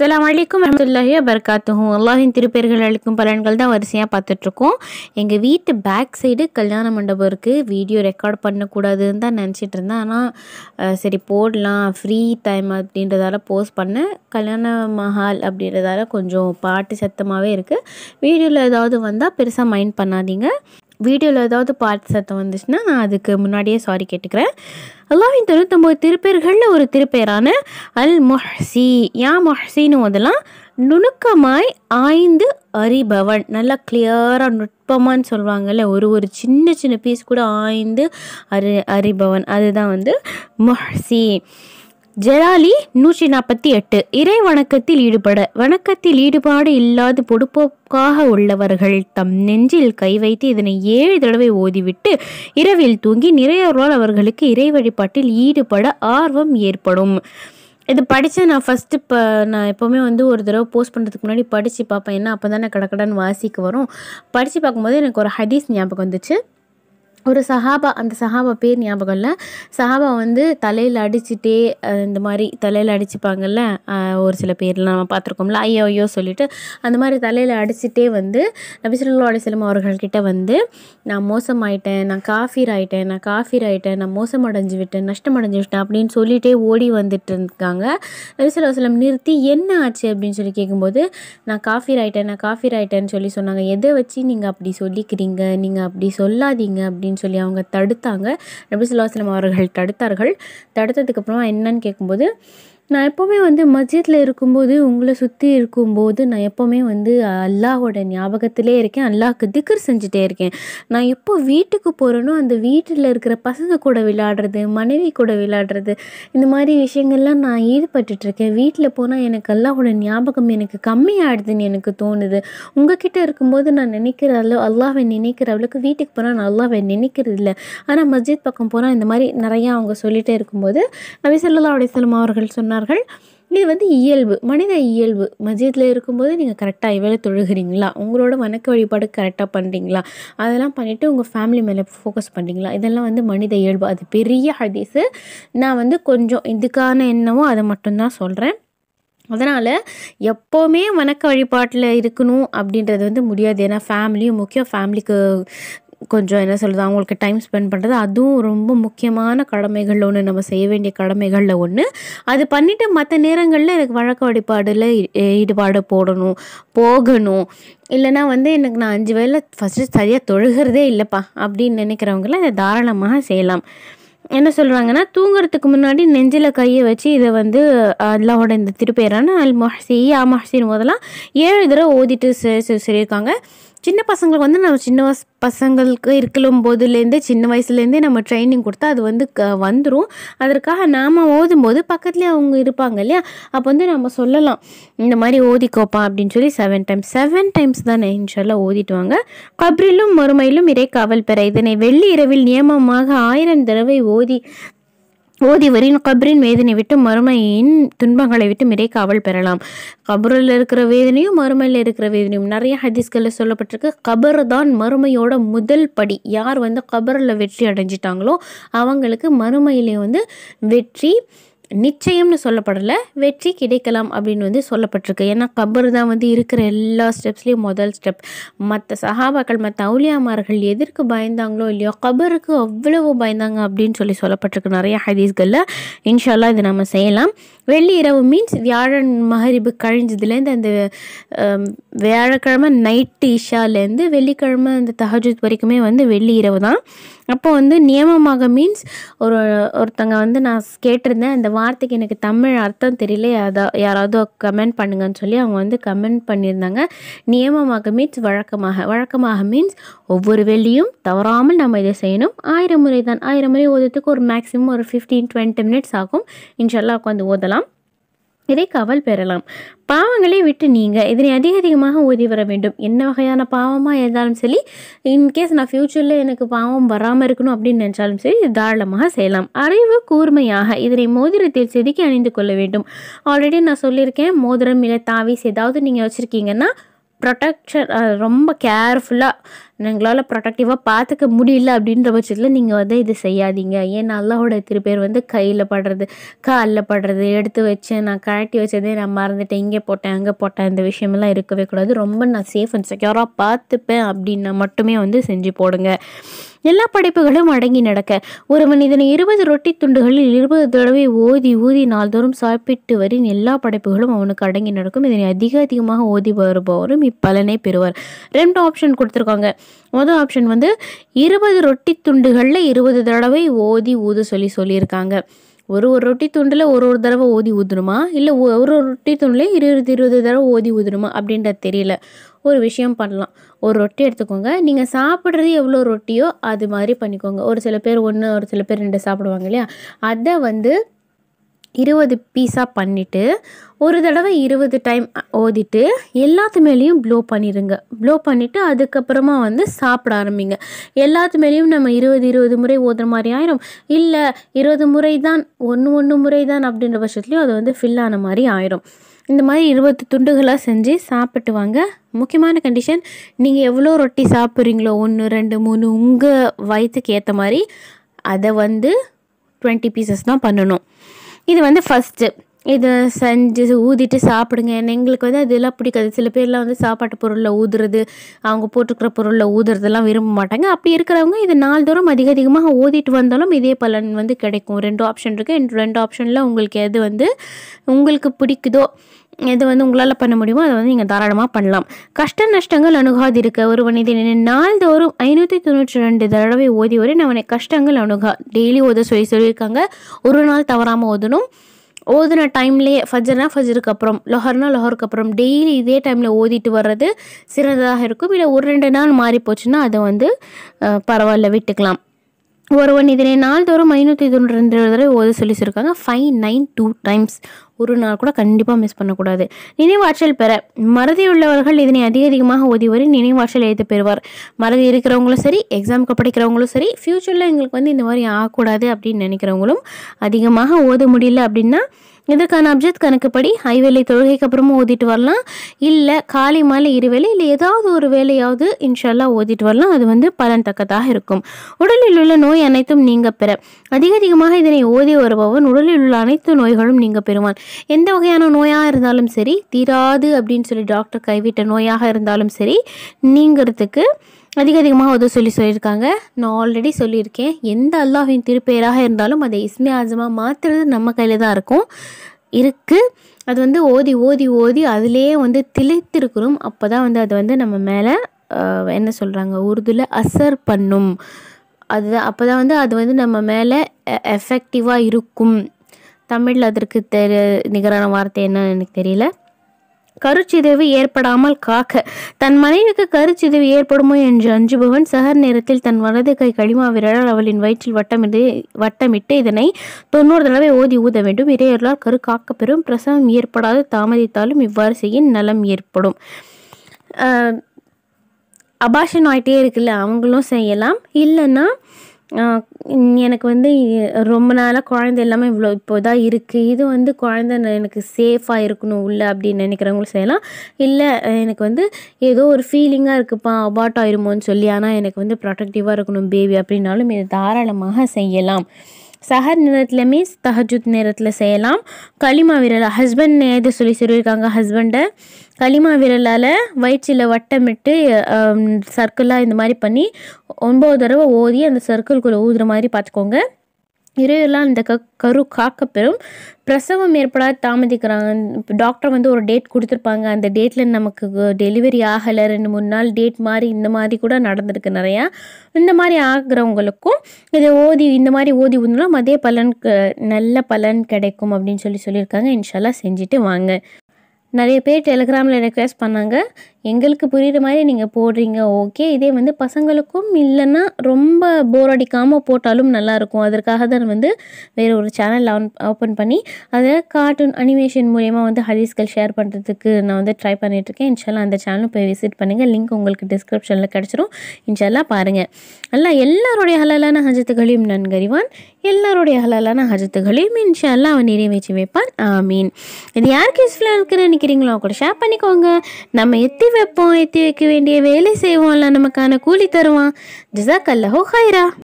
அஸ்லாம் வலைக்கம் வரமத்துல்லாஹி வபர்காத்துஹும் அல்லாஹின் திருப்பெயர்கள் அளிக்கும் பலன்கள் தான் வரிசையாக பார்த்துட்ருக்கோம் எங்கள் வீட்டு பேக் சைடு கல்யாண மண்டபம் இருக்குது வீடியோ ரெக்கார்ட் பண்ணக்கூடாதுன்னு தான் நினச்சிட்டு இருந்தேன் ஆனால் சரி போடலாம் ஃப்ரீ டைம் அப்படின்றதால போஸ்ட் பண்ணேன் கல்யாண மஹால் அப்படின்றதால கொஞ்சம் பாட்டு சத்தமாகவே இருக்குது வீடியோவில் ஏதாவது வந்தால் பெருசாக மைண்ட் பண்ணாதீங்க வீடியோவில் ஏதாவது பாட்டு சத்தம் வந்துச்சுன்னா நான் அதுக்கு முன்னாடியே சாரி கேட்டுக்கிறேன் தொண்ணூத்தி ஒன்பது திருப்பேர்களில் ஒரு திருப்பேரான அல் மொஹ்சி யா மொஹ்சின்னு அதெல்லாம் நுணுக்கமாய் ஆய்ந்து அறிபவன் நல்லா கிளியராக நுட்பமானு சொல்லுவாங்கல்ல ஒரு ஒரு சின்ன சின்ன பீஸ் கூட ஆய்ந்து அறி அறிபவன் அதுதான் வந்து மொஹ்சி ஜெராலி நூற்றி நாற்பத்தி எட்டு இறை வணக்கத்தில் ஈடுபட வணக்கத்தில் ஈடுபாடு இல்லாது பொடுப்போக்காக உள்ளவர்கள் தம் நெஞ்சில் கை வைத்து இதனை ஏழு தடவை ஓதிவிட்டு இரவில் தூங்கி நிறையோரால் அவர்களுக்கு இறை வழிபாட்டில் ஈடுபட ஆர்வம் ஏற்படும் இது படித்து நான் ஃபஸ்ட்டு இப்போ நான் எப்போவுமே வந்து ஒரு தடவை போஸ்ட் பண்ணுறதுக்கு முன்னாடி படித்து பார்ப்பேன் ஏன்னா அப்போ தான் கடக்கடன் வாசிக்கு வரும் படித்து பார்க்கும்போது எனக்கு ஒரு ஹதீஸ் ஞாபகம் வந்துச்சு ஒரு சஹாபா அந்த சஹாபா பேர் ஞாபகம் இல்லை சஹாபா வந்து தலையில் அடிச்சுட்டே இந்த மாதிரி தலையில் அடிச்சுப்பாங்கல்ல ஒரு சில பேர்லாம் நம்ம பார்த்துருக்கோம்ல ஐயோ ஐயோ சொல்லிவிட்டு அந்த மாதிரி தலையில் அடிச்சுட்டே வந்து நபிசுல்லா அலிஸ்லம் அவர்கள்கிட்ட வந்து நான் மோசம் ஆயிட்டேன் நான் காஃபீர் ஆயிட்டேன் நான் காஃபீர் ஆயிட்டேன் நான் மோசம் அடைஞ்சு விட்டேன் நஷ்டம் அடைஞ்சு விட்டேன் அப்படின்னு சொல்லிகிட்டே ஓடி வந்துட்டு இருக்காங்க நபிசுல்லா வல்லம் நிறுத்தி என்ன ஆச்சு அப்படின்னு சொல்லி கேட்கும்போது நான் காஃபீர் ஆயிட்டேன் நான் காஃபீர் ஆயிட்டேன்னு சொல்லி சொன்னாங்க எதை வச்சு நீங்கள் அப்படி சொல்லிக்கிறீங்க நீங்கள் அப்படி சொல்லாதீங்க அப்படின்னு அப்படின்னு சொல்லி அவங்க தடுத்தாங்க நபி சுல்லாஸ்லம் அவர்கள் தடுத்தார்கள் தடுத்ததுக்கப்புறமா என்னன்னு கேட்கும்போது நான் எப்போவுமே வந்து மஸ்ஜித்தில் இருக்கும்போது உங்களை சுற்றி இருக்கும்போது நான் எப்போவுமே வந்து அல்லாஹோட ஞாபகத்திலே இருக்கேன் அல்லாஹ்க்கு திக்கர் செஞ்சுட்டே இருக்கேன் நான் எப்போ வீட்டுக்கு போகிறேனோ அந்த வீட்டில் இருக்கிற பசங்க கூட விளையாடுறது மனைவி கூட விளையாடுறது இந்த மாதிரி விஷயங்கள்லாம் நான் ஈடுபட்டுட்ருக்கேன் வீட்டில் போனால் எனக்கு அல்லாஹோட ஞாபகம் எனக்கு கம்மியாகிடுதுன்னு எனக்கு தோணுது உங்ககிட்ட இருக்கும்போது நான் நினைக்கிற அளவு அல்லாவை நினைக்கிற அளவுக்கு வீட்டுக்கு போனால் நான் அல்லாவை நினைக்கிறது இல்லை ஆனால் மஸ்ஜித் பக்கம் போனால் இந்த மாதிரி நிறையா அவங்க சொல்லிகிட்டே இருக்கும்போது நபிசல்லா சொல்லா அலிஸ்லாம் அவர்கள் சொன்னார் சொன்னார்கள் இது வந்து இயல்பு மனித இயல்பு மஜியத்தில் இருக்கும்போது நீங்கள் கரெக்டாக இவ்வளோ தொழுகிறீங்களா உங்களோட வணக்க வழிபாடு கரெக்டாக பண்ணுறீங்களா அதெல்லாம் பண்ணிவிட்டு உங்கள் ஃபேமிலி மேலே ஃபோக்கஸ் பண்ணுறீங்களா இதெல்லாம் வந்து மனித இயல்பு அது பெரிய ஹதீஸு நான் வந்து கொஞ்சம் இதுக்கான என்னவோ அதை மட்டும்தான் சொல்கிறேன் அதனால் எப்போவுமே வணக்க வழிபாட்டில் இருக்கணும் அப்படின்றது வந்து முடியாது ஏன்னா ஃபேமிலியும் முக்கியம் ஃபேமிலிக்கு கொஞ்சம் என்ன சொல்கிறது அவங்களுக்கு டைம் ஸ்பெண்ட் பண்ணுறது அதுவும் ரொம்ப முக்கியமான கடமைகளில் ஒன்று நம்ம செய்ய வேண்டிய கடமைகளில் ஒன்று அது பண்ணிவிட்டு மற்ற நேரங்களில் எனக்கு வழக்க வழிபாடில் ஈடுபாடு போடணும் போகணும் இல்லைனா வந்து எனக்கு நான் அஞ்சு வயலில் ஃபஸ்ட்டு சரியாக தொழுகிறதே இல்லைப்பா அப்படின்னு நினைக்கிறவங்கள இதை தாராளமாக செய்யலாம் என்ன சொல்கிறாங்கன்னா தூங்குறதுக்கு முன்னாடி நெஞ்சில் கையை வச்சு இதை வந்து அல்லாவோட இந்த திருப்பேரான அல் மஹசி ஆ மஹசின் போதெல்லாம் ஏழு தடவை ஓதிட்டு சொல்லியிருக்காங்க சின்ன பசங்களுக்கு வந்து நம்ம சின்ன வயசு பசங்களுக்கு இருக்கலும் போதுலேருந்தே சின்ன வயசுலேருந்தே நம்ம ட்ரைனிங் கொடுத்தா அது வந்து க வந்துடும் அதற்காக நாம் ஓதும்போது பக்கத்துலேயே அவங்க இருப்பாங்க இல்லையா அப்போ வந்து நம்ம சொல்லலாம் இந்த மாதிரி ஓதிக்கோப்பா அப்படின்னு சொல்லி செவன் டைம்ஸ் செவன் டைம்ஸ் நான் இன்ஷால்லாம் ஓதிட்டு வாங்க கபிரிலும் மறுமையிலும் இறை காவல் பெற இதனை வெள்ளி இரவில் நியமமாக ஆயிரம் தடவை ஓதி ஓதிவரின் கபரின் வேதனை விட்டு மறுமையின் துன்பங்களை விட்டு காவல் பெறலாம் கபரில் இருக்கிற வேதனையும் மறுமையில் இருக்கிற வேதனையும் நிறைய ஹதீஸ்களில் சொல்லப்பட்டிருக்கு கபர் தான் மறுமையோட முதல் படி யார் வந்து கபரில் வெற்றி அடைஞ்சிட்டாங்களோ அவங்களுக்கு மறுமையிலே வந்து வெற்றி நிச்சயம்னு சொல்லப்படலை வெற்றி கிடைக்கலாம் அப்படின்னு வந்து சொல்லப்பட்டிருக்கு ஏன்னா கபர் தான் வந்து இருக்கிற எல்லா ஸ்டெப்ஸ்லேயும் முதல் ஸ்டெப் மற்ற சஹாபாக்கள் மற்ற அவுளியாமார்கள் எதற்கு பயந்தாங்களோ இல்லையோ கபருக்கு அவ்வளவு பயந்தாங்க அப்படின்னு சொல்லி சொல்லப்பட்டிருக்கு நிறைய ஹதீஸ்களில் இன்ஷால்லாம் இதை நம்ம செய்யலாம் வெள்ளி இரவு மீன்ஸ் வியாழன் மகரிபு கழிஞ்சதுலேருந்து அந்த வியாழக்கிழமை நைட்டு இஷாலேருந்து வெள்ளிக்கிழமை அந்த தஹஜூத் வரைக்குமே வந்து வெள்ளி இரவு தான் அப்போ வந்து நியமமாக மீன்ஸ் ஒரு ஒருத்தங்க வந்து நான் கேட்டிருந்தேன் அந்த வார்த்தைக்கு எனக்கு தமிழ் அர்த்தம் தெரியல அதை யாராவது கமெண்ட் பண்ணுங்கன்னு சொல்லி அவங்க வந்து கமெண்ட் பண்ணியிருந்தாங்க நியமமாக மீன்ஸ் வழக்கமாக வழக்கமாக மீன்ஸ் ஒவ்வொரு வெளியும் தவறாமல் நம்ம இதை செய்யணும் ஆயிரம் முறை தான் ஆயிரம் முறை ஓதுறதுக்கு ஒரு மேக்ஸிமம் ஒரு ஃபிஃப்டீன் டுவெண்ட்டி மினிட்ஸ் ஆகும் இன்ஷால்லாம் உட்காந்து ஓதலாம் இதை கவல் பெறலாம் பாவங்களை விட்டு நீங்கள் இதனை அதிக அதிகமாக ஓதி வர வேண்டும் என்ன வகையான பாவமாக இருந்தாலும் சரி இன்கேஸ் நான் ஃப்யூச்சரில் எனக்கு பாவம் வராமல் இருக்கணும் அப்படின்னு நினச்சாலும் சரி தாராளமாக செய்யலாம் அறிவு கூர்மையாக இதனை மோதிரத்தில் செதுக்கி அணிந்து கொள்ள வேண்டும் ஆல்ரெடி நான் சொல்லியிருக்கேன் மோதிரம் இல்லை தாவிஸ் ஏதாவது நீங்கள் வச்சுருக்கீங்கன்னா ப்ரொடெக்ஷன் ரொம்ப கேர்ஃபுல்லாக எங்களால் ப்ரொடக்டிவாக பார்த்துக்க முடியல அப்படின்ற பட்சத்தில் நீங்கள் வந்து இது செய்யாதீங்க ஏன்னா அல்லாவோட திருப்பேர் வந்து கையில் படுறது காலில் படுறது எடுத்து வச்சு நான் கழட்டி வச்சதே நான் மறந்துட்டேன் இங்கே போட்டேன் அங்கே போட்டேன் இந்த விஷயமெல்லாம் இருக்கவே கூடாது ரொம்ப நான் சேஃப் அண்ட் செக்யூராக பார்த்துப்பேன் அப்படின்னா மட்டுமே வந்து செஞ்சு போடுங்க எல்லா படைப்புகளும் அடங்கி நடக்க ஒரு இதனை இருபது ரொட்டி துண்டுகளில் இருபது தடவை ஓதி ஊதி நாள்தோறும் சாப்பிட்டு வரின் எல்லா படைப்புகளும் அவனுக்கு அடங்கி நடக்கும் இதனை அதிக அதிகமாக ஓதி வருபவரும் இப்பலனை பெறுவார் ரெண்டு ஆப்ஷன் கொடுத்துருக்காங்க முதல் ஆப்ஷன் வந்து இருபது ரொட்டி துண்டுகளில் இருபது தடவை ஓதி ஊத சொல்லி சொல்லியிருக்காங்க ஒரு ஒரு ரொட்டி துண்டில் ஒரு ஒரு தடவை ஓதி ஊதணுமா இல்லை ஒரு ஒரு ரொட்டி துண்டில் இருபது இருபது தடவை ஓதி ஊதணுமா அப்படின்றது தெரியல ஒரு விஷயம் பண்ணலாம் ஒரு ரொட்டி எடுத்துக்கோங்க நீங்கள் சாப்பிட்றது எவ்வளோ ரொட்டியோ அது மாதிரி பண்ணிக்கோங்க ஒரு சில பேர் ஒன்று ஒரு சில பேர் ரெண்டு சாப்பிடுவாங்க இல்லையா அதை வந்து இருபது பீஸாக பண்ணிவிட்டு ஒரு தடவை இருபது டைம் ஓதிட்டு எல்லாத்து மேலேயும் ப்ளோ பண்ணிடுங்க ப்ளோ பண்ணிவிட்டு அதுக்கப்புறமா வந்து சாப்பிட ஆரம்பிங்க எல்லாத்து மேலேயும் நம்ம இருபது இருபது முறை ஓதுற மாதிரி ஆயிரும் இல்லை இருபது முறை தான் ஒன்று ஒன்று முறை தான் அப்படின்ற பட்சத்துலேயும் அது வந்து ஃபில் ஆன மாதிரி ஆயிரும் இந்த மாதிரி இருபத்து துண்டுகளாக செஞ்சு சாப்பிட்டு வாங்க முக்கியமான கண்டிஷன் நீங்கள் எவ்வளோ ரொட்டி சாப்பிட்றீங்களோ ஒன்று ரெண்டு மூணு உங்கள் வயிற்றுக்கு ஏற்ற மாதிரி அதை வந்து டுவெண்ட்டி பீசஸ் தான் பண்ணணும் இது வந்து ஃபஸ்ட்டு இதை செஞ்சு ஊதிட்டு சாப்பிடுங்க எங்களுக்கு வந்து அதெல்லாம் பிடிக்காது சில பேர்லாம் வந்து சாப்பாட்டு பொருளில் ஊதுறது அவங்க போட்டுருக்கிற பொருளில் ஊதுறதெல்லாம் விரும்ப மாட்டாங்க அப்படி இருக்கிறவங்க இது நாள்தோறும் அதிக அதிகமாக ஊதிட்டு வந்தாலும் இதே பலன் வந்து கிடைக்கும் ரெண்டு ஆப்ஷன் இருக்குது ரெண்டு ஆப்ஷனில் உங்களுக்கு எது வந்து உங்களுக்கு பிடிக்குதோ எது வந்து உங்களால் பண்ண முடியுமோ அதை வந்து நீங்கள் தாராளமாக பண்ணலாம் கஷ்ட நஷ்டங்கள் அணுகாது இருக்க ஒரு மனிதன் நாள்தோறும் ஐநூற்றி தொண்ணூற்றி ரெண்டு தடவை ஓதி வரை நான் கஷ்டங்கள் அணுகா டெய்லி ஓத சொல்லி சொல்லியிருக்காங்க ஒரு நாள் தவறாமல் ஓதணும் ஓதுன டைம்லேயே ஃபஜர்னா ஃபஜருக்கு அப்புறம் லொஹர்னா லொஹருக்கு அப்புறம் டெய்லி இதே டைமில் ஓதிட்டு வர்றது சிறந்ததாக இருக்கும் இல்லை ஒரு ரெண்டு நாள் மாறி போச்சுன்னா அதை வந்து பரவாயில்ல விட்டுக்கலாம் ஒருவன் இதனை நாள்தோறும் ஐநூற்றி ரெண்டு தடவை ஓத சொல்லி சொல்லியிருக்காங்க ஃபைவ் நைன் டூ டைம்ஸ் ஒரு நாள் கூட கண்டிப்பாக மிஸ் பண்ணக்கூடாது நினைவாற்றல் பெற மறதி உள்ளவர்கள் இதனை அதிக அதிகமாக ஓதி வரி நினைவாற்றல் எழுத்து பெறுவார் மறதி இருக்கிறவங்களும் சரி எக்ஸாமுக்கு படிக்கிறவங்களும் சரி ஃப்யூச்சரில் எங்களுக்கு வந்து இந்த மாதிரி ஆகக்கூடாது அப்படின்னு நினைக்கிறவங்களும் அதிகமாக ஓத முடியல அப்படின்னா இதற்கான அப்ஜத் கணக்குப்படி ஐவேளை தொழுகைக்கு அப்புறமும் ஓதிட்டு வரலாம் இல்லை காலை மாலை இருவேளை இல்லை ஏதாவது ஒரு வேலையாவது இன்ஷால்லா ஓதிட்டு வரலாம் அது வந்து பலன் தக்கதாக இருக்கும் உடலில் உள்ள நோய் அனைத்தும் நீங்க பெற அதிக அதிகமாக இதனை ஓதி வருபவன் உடலில் உள்ள அனைத்து நோய்களும் நீங்க பெறுவான் எந்த வகையான நோயாக இருந்தாலும் சரி தீராது அப்படின்னு சொல்லி டாக்டர் கைவிட்ட நோயாக இருந்தாலும் சரி நீங்கிறதுக்கு அதிக அதிகமாக உதவு சொல்லி சொல்லியிருக்காங்க நான் ஆல்ரெடி சொல்லியிருக்கேன் எந்த அல்லாஹின் திருப்பேராக இருந்தாலும் அதை இஸ்மே ஆஜமாக மாற்றுறது நம்ம கையில் தான் இருக்கும் இருக்குது அது வந்து ஓதி ஓதி ஓதி அதிலேயே வந்து திளைத்திருக்கிறோம் அப்போ தான் வந்து அது வந்து நம்ம மேலே என்ன சொல்கிறாங்க உருதுல அசர் பண்ணும் அது அப்போ தான் வந்து அது வந்து நம்ம மேலே எஃபெக்டிவாக இருக்கும் தமிழில் அதற்கு தெ நிகரான வார்த்தை என்னன்னு எனக்கு தெரியல கருச்சிதைவு ஏற்படாமல் காக்க தன் மனைவிக்கு கருச்சிதைவு ஏற்படுமோ என்று அஞ்சுபவன் சகர் நேரத்தில் தன் வலது கை களிமா விரலால் அவளின் வயிற்றில் வட்டமிட்டு வட்டமிட்டு இதனை தொண்ணூறு தடவை ஓதி ஊத வேண்டும் இறையர்களால் கரு காக்க பெறும் பிரசவம் ஏற்படாது தாமதித்தாலும் இவ்வாறு செய்ய நலம் ஏற்படும் அபாஷன் ஆகிட்டே இருக்குல்ல அவங்களும் செய்யலாம் இல்லைன்னா எனக்கு வந்து ரொம்ப நாளாக குழந்த எல்லாமே இவ்வளோ இப்போ தான் இருக்குது இது வந்து குழந்த எனக்கு சேஃபாக இருக்கணும் உள்ளே அப்படின்னு நினைக்கிறவங்களும் செய்யலாம் இல்லை எனக்கு வந்து ஏதோ ஒரு ஃபீலிங்காக இருக்குப்பா அபார்ட் ஆயிருமோன்னு சொல்லி ஆனால் எனக்கு வந்து ப்ரொடக்டிவாக இருக்கணும் பேபி அப்படின்னாலும் இது தாராளமாக செய்யலாம் சஹர் மீன்ஸ் தஹஜுத் நேரத்தில் செய்யலாம் களிமா விரல் ஹஸ்பண்ட் எது சொல்லி சொல்லியிருக்காங்க ஹஸ்பண்டை களிமா விரலால் வயிற்றில் வட்டமிட்டு சர்க்கிளாக இந்த மாதிரி பண்ணி ஒன்பது தடவை ஓதி அந்த சர்க்கிள்குள்ளே ஊதுற மாதிரி பார்த்துக்கோங்க இறையெல்லாம் இந்த க கரு காக்கப்பெறும் பிரசவம் ஏற்படாத தாமதிக்கிறாங்க டாக்டர் வந்து ஒரு டேட் கொடுத்துருப்பாங்க அந்த டேட்டில் நமக்கு டெலிவரி ஆகலை ரெண்டு மூணு நாள் டேட் மாதிரி இந்த மாதிரி கூட நடந்திருக்கு நிறையா இந்த மாதிரி ஆகிறவங்களுக்கும் இதை ஓதி இந்த மாதிரி ஓதி ஊதினாலும் அதே பலன் நல்ல பலன் கிடைக்கும் அப்படின்னு சொல்லி சொல்லியிருக்காங்க இன்ஷால்லாம் செஞ்சுட்டு வாங்க நிறைய பேர் டெலிகிராமில் ரெக்வெஸ்ட் பண்ணாங்க எங்களுக்கு புரிகிற மாதிரி நீங்கள் போடுறீங்க ஓகே இதே வந்து பசங்களுக்கும் இல்லைன்னா ரொம்ப போர் அடிக்காமல் போட்டாலும் நல்லாயிருக்கும் அதற்காக தான் வந்து வேறு ஒரு சேனல் ஆன் ஓப்பன் பண்ணி அதை கார்ட்டூன் அனிமேஷன் மூலயமா வந்து ஹரிஸ்கள் ஷேர் பண்ணுறதுக்கு நான் வந்து ட்ரை பண்ணிகிட்ருக்கேன் இன்ஷால்லாம் அந்த சேனலும் போய் விசிட் பண்ணுங்கள் லிங்க் உங்களுக்கு டிஸ்கிரிப்ஷனில் கிடச்சிரும் இன்ஷால்லாம் பாருங்கள் நல்லா எல்லாருடைய ஹலாலான ஹஜத்துகளையும் நன்கறிவான் எல்லாருடைய ஹலாலான ஹஜத்துகளையும் இன்ஷால்லாம் அவன் நிறைவேற்றி வைப்பான் மீன் இது யாருக்கு யூஸ்ஃபுல்லாக இருக்குன்னு நினைக்கிறீங்களோ கூட ஷேர் பண்ணிக்கோங்க நம்ம எத்தி வைப்போம் ஏற்றி வைக்க வேண்டிய வேலை செய்வோம்ல நமக்கான கூலி தருவான் ஜிசாக் அல்லஹோ ஹைரா